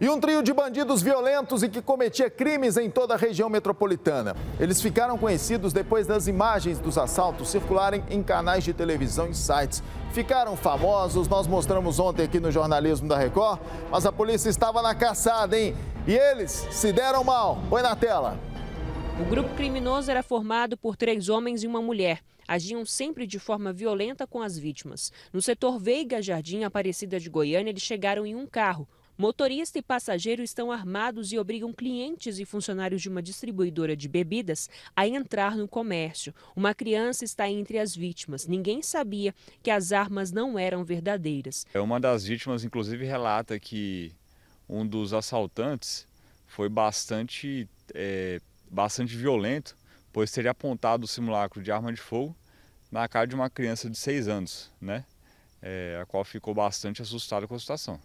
e um trio de bandidos violentos e que cometia crimes em toda a região metropolitana. Eles ficaram conhecidos depois das imagens dos assaltos circularem em canais de televisão e sites. Ficaram famosos, nós mostramos ontem aqui no jornalismo da Record, mas a polícia estava na caçada, hein? E eles se deram mal. Põe na tela. O grupo criminoso era formado por três homens e uma mulher. Agiam sempre de forma violenta com as vítimas. No setor Veiga Jardim, Aparecida de Goiânia, eles chegaram em um carro. Motorista e passageiro estão armados e obrigam clientes e funcionários de uma distribuidora de bebidas a entrar no comércio. Uma criança está entre as vítimas. Ninguém sabia que as armas não eram verdadeiras. É, uma das vítimas, inclusive, relata que um dos assaltantes foi bastante, é, bastante violento, pois teria apontado o simulacro de arma de fogo na cara de uma criança de 6 anos, né? É, a qual ficou bastante assustada com a situação.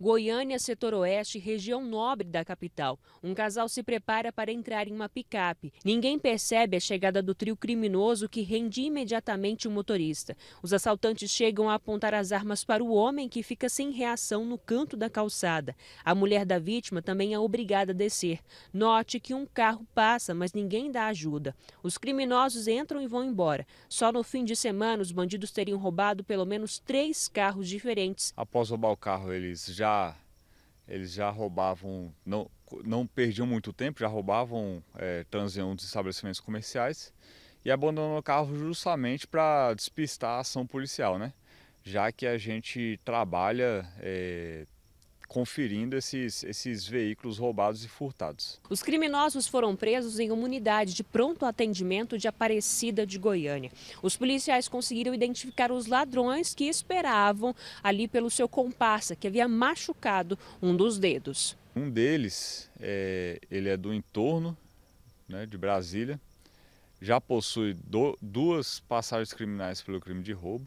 Goiânia, setor oeste, região nobre da capital. Um casal se prepara para entrar em uma picape. Ninguém percebe a chegada do trio criminoso que rende imediatamente o motorista. Os assaltantes chegam a apontar as armas para o homem que fica sem reação no canto da calçada. A mulher da vítima também é obrigada a descer. Note que um carro passa, mas ninguém dá ajuda. Os criminosos entram e vão embora. Só no fim de semana, os bandidos teriam roubado pelo menos três carros diferentes. Após roubar o carro, eles já já eles já roubavam, não, não perdiam muito tempo, já roubavam é, transeuntes de estabelecimentos comerciais e abandonou o carro justamente para despistar a ação policial, né? Já que a gente trabalha é, conferindo esses, esses veículos roubados e furtados. Os criminosos foram presos em uma unidade de pronto atendimento de Aparecida de Goiânia. Os policiais conseguiram identificar os ladrões que esperavam ali pelo seu comparsa, que havia machucado um dos dedos. Um deles, é, ele é do entorno né, de Brasília, já possui do, duas passagens criminais pelo crime de roubo,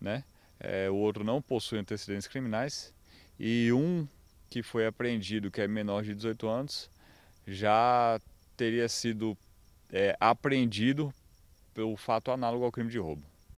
né? É, o outro não possui antecedentes criminais e um que foi apreendido, que é menor de 18 anos, já teria sido é, apreendido pelo fato análogo ao crime de roubo.